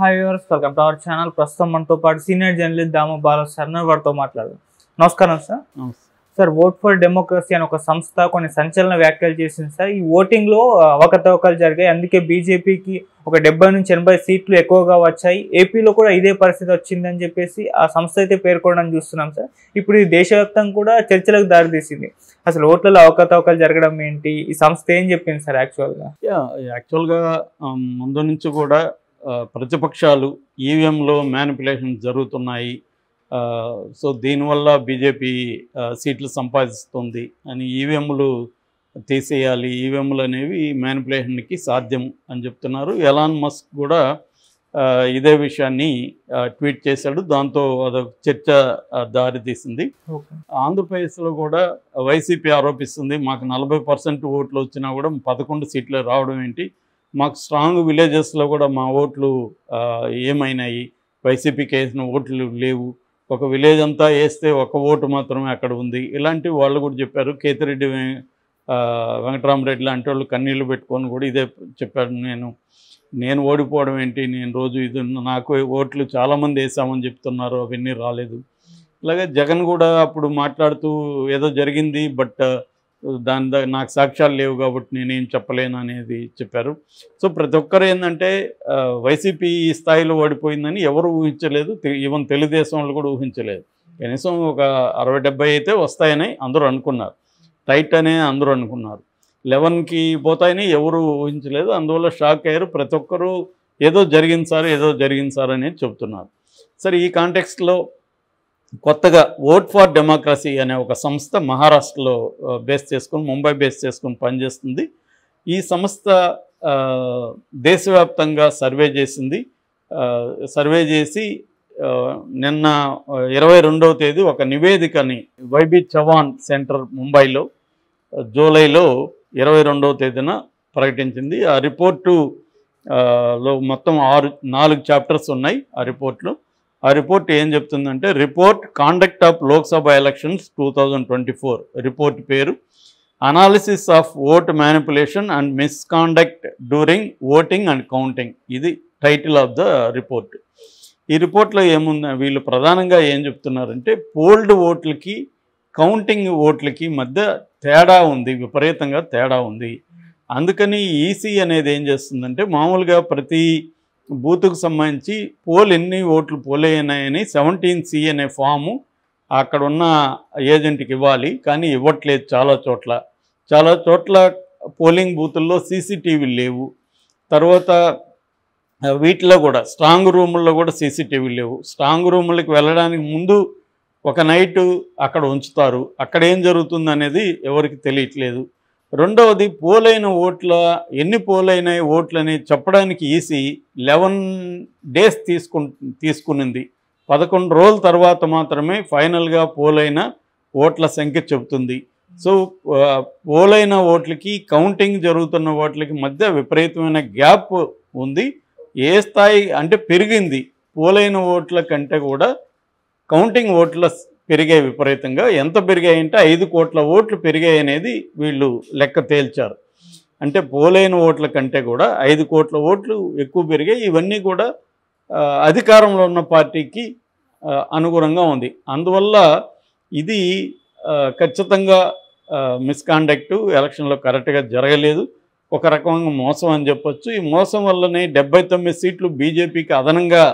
hi viewers welcome to our channel ప్రస్తుతం మనతో పాటు సీనియర్ జర్నలిస్ట్ దామ బాల శర్ణ వారితో మాట్లాడదాం నమస్కారం sir sir vote for democracy అని ఒక సంస్థ కొన్ని సంచలన వ్యాఖ్యలు చేసింది సార్ ఈ ఓటింగ్లో అవకతవకలు జరిగాయి అందుకే బీజేపీకి ఒక డెబ్బై నుంచి ఎనభై సీట్లు ఎక్కువగా వచ్చాయి ఏపీలో కూడా ఇదే పరిస్థితి వచ్చిందని చెప్పేసి ఆ సంస్థ అయితే పేర్కొనడం చూస్తున్నాం సార్ ఇప్పుడు ఇది దేశవ్యాప్తం కూడా చర్చలకు దారితీసింది అసలు ఓట్లలో అవకతవకలు జరగడం ఏంటి ఈ సంస్థ ఏం చెప్పింది సార్ యాక్చువల్గా యాక్చువల్గా ముందు నుంచి కూడా ప్రతిపక్షాలు ఈవీఎంలో మ్యానిపులేషన్ జరుగుతున్నాయి సో దీనివల్ల బీజేపీ సీట్లు సంపాదిస్తుంది అని ఈవీఎంలు తీసేయాలి ఈవీఎంలు అనేవి మ్యానిపులేషన్కి సాధ్యం అని చెప్తున్నారు ఎలాన్ మస్క్ కూడా ఇదే విషయాన్ని ట్వీట్ చేశాడు దాంతో అదొక చర్చ దారితీసింది ఆంధ్రప్రదేశ్లో కూడా వైసీపీ ఆరోపిస్తుంది మాకు నలభై పర్సెంట్ ఓట్లు వచ్చినా కూడా పదకొండు సీట్లు రావడం ఏంటి మాకు స్ట్రాంగ్ విలేజెస్లో కూడా మా ఓట్లు ఏమైనాయి వైసీపీకి వేసిన ఓట్లు లేవు ఒక విలేజ్ అంతా వేస్తే ఒక ఓటు మాత్రమే అక్కడ ఉంది ఇలాంటి వాళ్ళు కూడా చెప్పారు కేతిరెడ్డి వెంకటరామరెడ్డి లాంటి వాళ్ళు కన్నీళ్ళు పెట్టుకొని కూడా ఇదే చెప్పాడు నేను నేను ఓడిపోవడం ఏంటి నేను రోజు ఇది నాకు ఓట్లు చాలామంది వేసామని చెప్తున్నారు అవన్నీ రాలేదు అలాగే జగన్ కూడా అప్పుడు మాట్లాడుతూ ఏదో జరిగింది బట్ దాని దగ్గర నాకు సాక్ష్యాలు లేవు కాబట్టి నేనేం చెప్పలేను అనేది చెప్పారు సో ప్రతి ఒక్కరు ఏంటంటే వైసీపీ ఈ స్థాయిలో ఓడిపోయిందని ఎవరు ఊహించలేదు ఈవెన్ తెలుగుదేశం వాళ్ళు కూడా ఊహించలేదు కనీసం ఒక అరవై డెబ్బై అయితే వస్తాయని అందరూ అనుకున్నారు టైట్ అనే అందరూ అనుకున్నారు లెవెన్కి పోతాయని ఎవరు ఊహించలేదు అందువల్ల షాక్ అయ్యారు ప్రతి ఒక్కరూ ఏదో జరిగింది సార్ ఏదో జరిగింది సార్ అనేది చెబుతున్నారు సరే ఈ కాంటెక్స్ట్లో కొత్తగా ఓట్ ఫార్ డెమోక్రసీ అనే ఒక సంస్థ మహారాష్ట్రలో బేస్ చేసుకుని ముంబై బేస్ చేసుకుని పనిచేస్తుంది ఈ సంస్థ దేశవ్యాప్తంగా సర్వే చేసింది సర్వే చేసి నిన్న ఇరవై రెండవ తేదీ ఒక నివేదికని వైబీ చవాన్ సెంటర్ ముంబైలో జూలైలో ఇరవై రెండవ తేదీన ప్రకటించింది ఆ రిపోర్టులో లో మొత్తం ఆరు నాలుగు చాప్టర్స్ ఉన్నాయి ఆ రిపోర్ట్లో ఆ రిపోర్ట్ ఏం చెప్తుందంటే report conduct of Lok Sabha elections two report పేరు analysis of vote manipulation and misconduct during voting and counting ఇది టైటిల్ ఆఫ్ ద రిపోర్ట్ ఈ రిపోర్ట్లో ఏముంది వీళ్ళు ప్రధానంగా ఏం చెప్తున్నారంటే పోల్డ్ ఓట్లకి కౌంటింగ్ ఓట్లకి మధ్య తేడా ఉంది విపరీతంగా తేడా ఉంది అందుకని ఈసీ e అనేది ఏం చేస్తుందంటే మామూలుగా ప్రతి బూత్కు సంబంధించి పోల్ ఎన్ని ఓట్లు పోలేనాయని సెవెంటీన్ సి అనే ఫాము అక్కడ ఉన్న ఏజెంట్కి ఇవ్వాలి కానీ ఇవ్వట్లేదు చాలా చోట్ల చాలా చోట్ల పోలింగ్ బూతుల్లో సీసీటీవీలు లేవు తర్వాత వీటిలో కూడా స్ట్రాంగ్ రూముల్లో కూడా సీసీటీవీలు లేవు స్ట్రాంగ్ రూములకు వెళ్ళడానికి ముందు ఒక నైట్ అక్కడ ఉంచుతారు అక్కడ ఏం జరుగుతుంది అనేది ఎవరికి తెలియట్లేదు రెండవది పోలైన ఓట్ల ఎన్ని పోలైన ఓట్లని చెప్పడానికి ఈసీ లెవెన్ డేస్ తీసుకు తీసుకునింది పదకొండు రోజుల తర్వాత మాత్రమే ఫైనల్గా పోలైన ఓట్ల సంఖ్య చెబుతుంది సో పోలైన ఓట్లకి కౌంటింగ్ జరుగుతున్న ఓట్లకి మధ్య విపరీతమైన గ్యాప్ ఉంది ఏ స్థాయి అంటే పెరిగింది పోలైన ఓట్ల కంటే కూడా కౌంటింగ్ ఓట్ల పెరిగాయి విపరీతంగా ఎంత పెరిగాయంటే ఐదు కోట్ల ఓట్లు పెరిగాయి అనేది వీళ్ళు లెక్క తేల్చారు అంటే పోలైన ఓట్ల కంటే కూడా ఐదు కోట్ల ఓట్లు ఎక్కువ పెరిగాయి ఇవన్నీ కూడా అధికారంలో ఉన్న పార్టీకి అనుగుణంగా ఉంది అందువల్ల ఇది ఖచ్చితంగా మిస్కాండక్ట్ ఎలక్షన్లో కరెక్ట్గా జరగలేదు ఒక రకంగా మోసం అని చెప్పొచ్చు ఈ మోసం వల్లనే డెబ్బై సీట్లు బీజేపీకి అదనంగా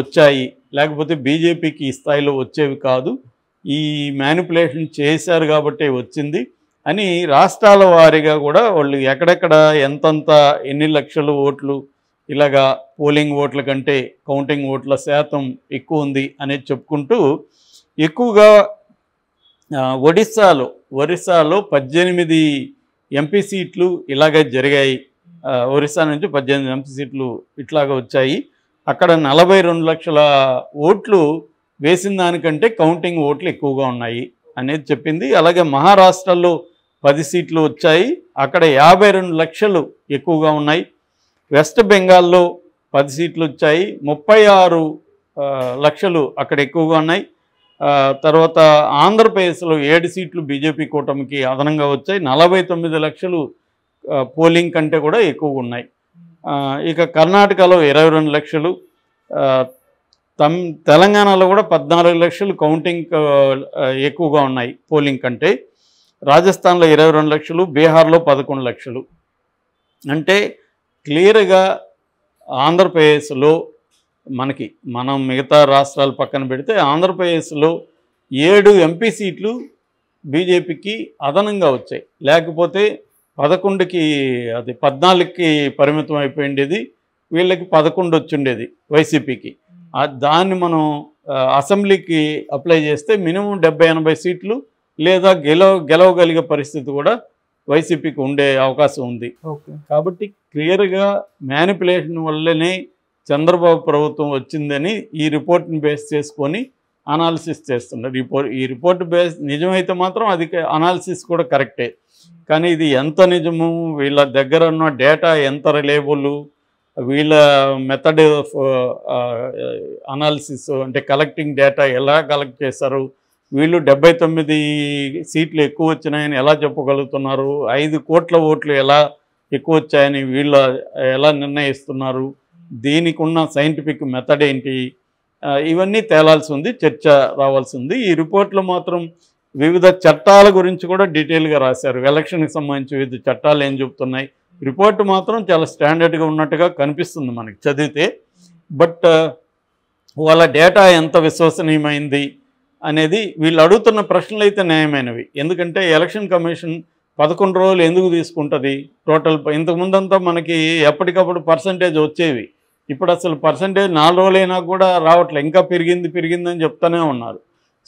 వచ్చాయి లేకపోతే బీజేపీకి ఈ స్థాయిలో వచ్చేవి కాదు ఈ మ్యానిపులేషన్ చేశారు కాబట్టి వచ్చింది అని రాష్ట్రాల వారీగా కూడా వాళ్ళు ఎక్కడెక్కడ ఎంతంత ఎన్ని లక్షలు ఓట్లు ఇలాగా పోలింగ్ ఓట్ల కంటే కౌంటింగ్ ఓట్ల శాతం ఎక్కువ ఉంది అనేది చెప్పుకుంటూ ఎక్కువగా ఒడిస్సాలో ఒరిస్సాలో పద్దెనిమిది ఎంపీ సీట్లు ఇలాగే జరిగాయి ఒరిస్సా నుంచి పద్దెనిమిది ఎంపీ సీట్లు ఇట్లాగ వచ్చాయి అక్కడ నలభై రెండు లక్షల ఓట్లు వేసిన దానికంటే కౌంటింగ్ ఓట్లు ఎక్కువగా ఉన్నాయి అనేది చెప్పింది అలాగే మహారాష్ట్రలో పది సీట్లు వచ్చాయి అక్కడ యాభై రెండు లక్షలు ఎక్కువగా ఉన్నాయి వెస్ట్ బెంగాల్లో పది సీట్లు వచ్చాయి ముప్పై ఆరు లక్షలు అక్కడ ఎక్కువగా ఉన్నాయి తర్వాత ఆంధ్రప్రదేశ్లో ఏడు సీట్లు బీజేపీ కూటమికి అదనంగా వచ్చాయి నలభై తొమ్మిది లక్షలు పోలింగ్ కంటే కూడా ఎక్కువగా ఉన్నాయి ఇక కర్ణాటకలో ఇరవై రెండు లక్షలు తమ్ తెలంగాణలో కూడా పద్నాలుగు లక్షలు కౌంటింగ్ ఎక్కువగా ఉన్నాయి పోలింగ్ కంటే రాజస్థాన్లో ఇరవై రెండు లక్షలు బీహార్లో పదకొండు లక్షలు అంటే క్లియర్గా ఆంధ్రప్రదేశ్లో మనకి మనం మిగతా రాష్ట్రాలు పక్కన పెడితే ఆంధ్రప్రదేశ్లో ఏడు ఎంపీ సీట్లు బీజేపీకి అదనంగా వచ్చాయి లేకపోతే పదకొండుకి అది పద్నాలుగుకి పరిమితం అయిపోయిండేది వీళ్ళకి పదకొండు వచ్చిండేది వైసీపీకి దాన్ని మనం అసెంబ్లీకి అప్లై చేస్తే మినిమం డెబ్బై ఎనభై సీట్లు లేదా గెలవ గెలవగలిగే పరిస్థితి కూడా వైసీపీకి ఉండే అవకాశం ఉంది కాబట్టి క్లియర్గా మ్యానిపులేషన్ వల్లనే చంద్రబాబు ప్రభుత్వం వచ్చిందని ఈ రిపోర్ట్ని బేస్ చేసుకొని అనాలిసిస్ చేస్తున్నారు రిపోర్ట్ ఈ రిపోర్ట్ బేస్ నిజమైతే మాత్రం అది అనాలిసిస్ కూడా కరెక్టే కానీ ఇది ఎంత నిజము వీళ్ళ దగ్గర ఉన్న డేటా ఎంత రిలేబుల్ వీళ్ళ మెథడ్ అనాలిసిస్ అంటే కలెక్టింగ్ డేటా ఎలా కలెక్ట్ చేశారు వీళ్ళు డెబ్బై తొమ్మిది సీట్లు ఎక్కువ వచ్చినాయని ఎలా చెప్పగలుగుతున్నారు ఐదు కోట్ల ఓట్లు ఎలా ఎక్కువ వచ్చాయని వీళ్ళు ఎలా నిర్ణయిస్తున్నారు దీనికి ఉన్న సైంటిఫిక్ మెథడ్ ఏంటి ఇవన్నీ తేలాల్సి ఉంది చర్చ రావాల్సి ఉంది ఈ రిపోర్ట్లో మాత్రం వివిధ చట్టాల గురించి కూడా డీటెయిల్గా రాశారు ఎలక్షన్కి సంబంధించి వివిధ చట్టాలు ఏం చెబుతున్నాయి రిపోర్ట్ మాత్రం చాలా స్టాండర్డ్గా ఉన్నట్టుగా కనిపిస్తుంది మనకి చదివితే బట్ వాళ్ళ డేటా ఎంత విశ్వసనీయమైంది అనేది వీళ్ళు అడుగుతున్న ప్రశ్నలు అయితే న్యాయమైనవి ఎందుకంటే ఎలక్షన్ కమిషన్ పదకొండు రోజులు ఎందుకు తీసుకుంటుంది టోటల్ ఇంతకుముందంతా మనకి ఎప్పటికప్పుడు పర్సంటేజ్ వచ్చేవి ఇప్పుడు అసలు పర్సంటేజ్ నాలుగు రోజులైనా కూడా రావట్లేదు ఇంకా పెరిగింది పెరిగిందని చెప్తానే ఉన్నారు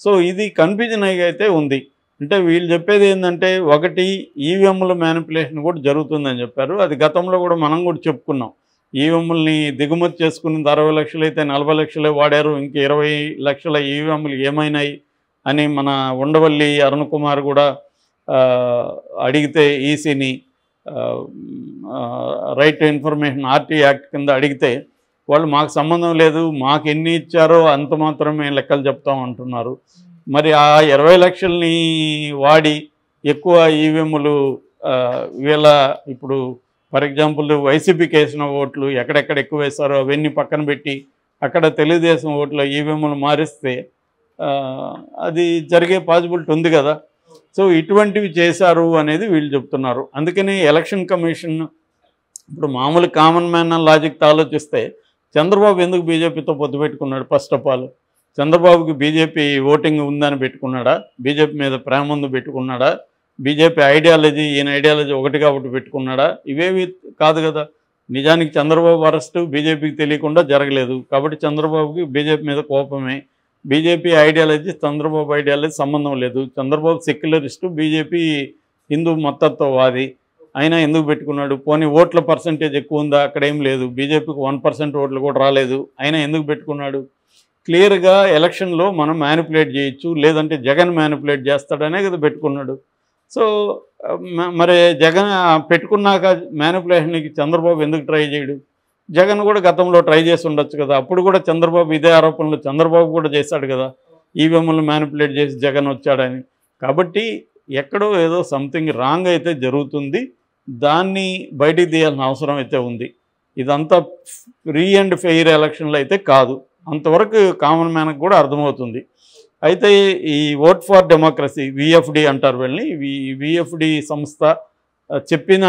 సో ఇది కన్ఫ్యూజన్ అయితే ఉంది అంటే వీళ్ళు చెప్పేది ఏంటంటే ఒకటి ఈవీఎంల మ్యానిపులేషన్ కూడా జరుగుతుందని చెప్పారు అది గతంలో కూడా మనం కూడా చెప్పుకున్నాం ఈవీఎంలని దిగుమతి చేసుకున్న అరవై లక్షలు అయితే నలభై లక్షలే వాడారు ఇంక ఇరవై లక్షల ఈవీఎంలు ఏమైనాయి అని మన ఉండవల్లి అరుణ్ కుమార్ కూడా అడిగితే ఈసీని right to information RTI act కింద అడిగితే వాళ్ళు మాకు సంబంధం లేదు మాకు ఎన్ని ఇచ్చారో అంత మాత్రం మేము లెక్కలు చెప్తాం అంటున్నారు మరి ఆ ఇరవై లక్షల్ని వాడి ఎక్కువ ఈవీఎంలు వీళ్ళ ఇప్పుడు ఫర్ ఎగ్జాంపుల్ వైసీపీకి వేసిన ఓట్లు ఎక్కడెక్కడ ఎక్కువ వేశారో అవన్నీ పక్కన పెట్టి అక్కడ తెలుగుదేశం ఓట్లు ఈవీఎంలు మారిస్తే అది జరిగే పాసిబిలిటీ ఉంది కదా సో ఇటువంటివి చేశారు అనేది వీళ్ళు చెప్తున్నారు అందుకని ఎలక్షన్ కమిషన్ ఇప్పుడు మామూలు కామన్ మ్యాన్ లాజిక్తో ఆలోచిస్తే చంద్రబాబు ఎందుకు బీజేపీతో పొద్దు పెట్టుకున్నాడు ఫస్ట్ ఆఫ్ ఆల్ చంద్రబాబుకి బీజేపీ ఓటింగ్ ఉందని పెట్టుకున్నాడా బీజేపీ మీద ప్రేమ ఉంది పెట్టుకున్నాడా బీజేపీ ఐడియాలజీ ఈయన ఐడియాలజీ ఒకటి కాబట్టి పెట్టుకున్నాడా ఇవేవి కాదు కదా నిజానికి చంద్రబాబు అరెస్ట్ బీజేపీకి తెలియకుండా జరగలేదు కాబట్టి చంద్రబాబుకి బీజేపీ మీద కోపమే బీజేపీ ఐడియాలజీ చంద్రబాబు ఐడియాలజీ సంబంధం లేదు చంద్రబాబు సెక్యులరిస్టు బీజేపీ హిందూ మతత్వవాది అయినా ఎందుకు పెట్టుకున్నాడు పోనీ ఓట్ల పర్సంటేజ్ ఎక్కువ ఉందా అక్కడ ఏం లేదు బీజేపీకి వన్ పర్సెంట్ ఓట్లు కూడా రాలేదు అయినా ఎందుకు పెట్టుకున్నాడు క్లియర్గా ఎలక్షన్లో మనం మ్యానిపులేట్ చేయొచ్చు లేదంటే జగన్ మ్యానిపులేట్ చేస్తాడనే కదా పెట్టుకున్నాడు సో మరి జగన్ పెట్టుకున్నాక మ్యానిపులేషన్కి చంద్రబాబు ఎందుకు ట్రై చేయడు జగన్ కూడా గతంలో ట్రై చేసి ఉండొచ్చు కదా అప్పుడు కూడా చంద్రబాబు ఇదే ఆరోపణలు చంద్రబాబు కూడా చేశాడు కదా ఈవీఎంలు మ్యానిపులేట్ చేసి జగన్ వచ్చాడని కాబట్టి ఎక్కడో ఏదో సంథింగ్ రాంగ్ అయితే జరుగుతుంది దాన్ని బయటికి తీయాల్సిన అవసరం అయితే ఉంది ఇదంతా ఫ్రీ అండ్ ఫెయిర్ ఎలక్షన్లు అయితే కాదు అంతవరకు కామన్ మ్యాన్కి కూడా అర్థమవుతుంది అయితే ఈ ఓట్ ఫార్ డెమోక్రసీ విఎఫ్డి అంటారు వీళ్ళని విఎఫ్డి సంస్థ చెప్పిన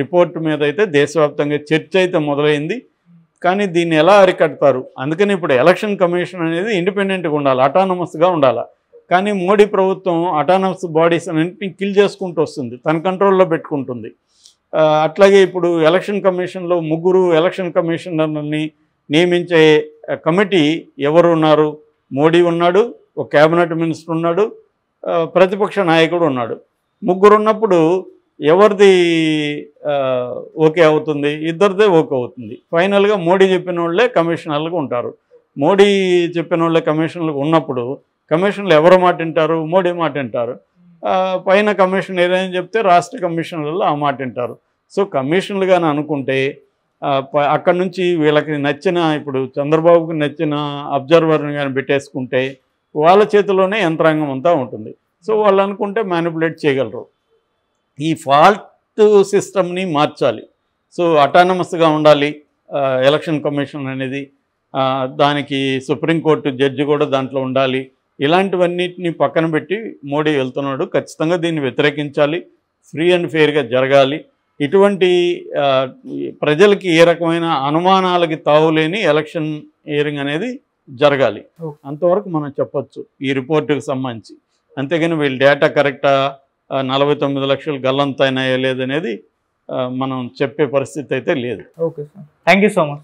రిపోర్ట్ మీద అయితే దేశవ్యాప్తంగా చర్చ అయితే మొదలైంది కానీ దీన్ని ఎలా అరికడతారు అందుకని ఇప్పుడు ఎలక్షన్ కమిషన్ అనేది ఇండిపెండెంట్గా ఉండాలి అటానమస్గా ఉండాలి కానీ మోడీ ప్రభుత్వం అటానమస్ బాడీస్ అన్నింటినీ కిల్ చేసుకుంటూ వస్తుంది తన కంట్రోల్లో పెట్టుకుంటుంది అట్లాగే ఇప్పుడు ఎలక్షన్ కమిషన్లో ముగ్గురు ఎలక్షన్ కమిషనర్ని నియమించే కమిటీ ఎవరు ఉన్నారు మోడీ ఉన్నాడు ఒక క్యాబినెట్ మినిస్టర్ ఉన్నాడు ప్రతిపక్ష నాయకుడు ఉన్నాడు ముగ్గురు ఉన్నప్పుడు ఎవరిది ఓకే అవుతుంది ఇద్దరిదే ఓకే అవుతుంది ఫైనల్గా మోడీ చెప్పిన వాళ్ళే కమిషనర్లుగా ఉంటారు మోడీ చెప్పిన వాళ్ళే కమిషన్లకు ఉన్నప్పుడు కమిషన్లు ఎవరు మాట వింటారు మోడీ మాట వింటారు పైన కమిషన్ ఏదైనా చెప్తే రాష్ట్ర కమిషన్లలో ఆ మాట వింటారు సో కమిషన్లుగానే అనుకుంటే అక్కడ నుంచి వీళ్ళకి నచ్చిన ఇప్పుడు చంద్రబాబుకి నచ్చిన అబ్జర్వర్ని కానీ పెట్టేసుకుంటే వాళ్ళ చేతిలోనే యంత్రాంగం అంతా ఉంటుంది సో వాళ్ళు అనుకుంటే మ్యానిపులేట్ చేయగలరు ఈ ఫాల్ట్ సిస్టమ్ని మార్చాలి సో అటానమస్గా ఉండాలి ఎలక్షన్ కమిషన్ అనేది దానికి సుప్రీంకోర్టు జడ్జి కూడా దాంట్లో ఉండాలి ఇలాంటివన్నిటిని పక్కన పెట్టి మోడీ వెళ్తున్నాడు ఖచ్చితంగా దీన్ని వ్యతిరేకించాలి ఫ్రీ అండ్ ఫెయిర్గా జరగాలి ఇటువంటి ప్రజలకి ఏ రకమైన అనుమానాలకి తావులేని ఎలక్షన్ ఇయరింగ్ అనేది జరగాలి అంతవరకు మనం చెప్పచ్చు ఈ రిపోర్టుకు సంబంధించి అంతేగాని వీళ్ళు డేటా కరెక్టా నలభై తొమ్మిది లక్షలు గల్లంతైనాయా లేదనేది మనం చెప్పే పరిస్థితి అయితే లేదు okay sir thank so much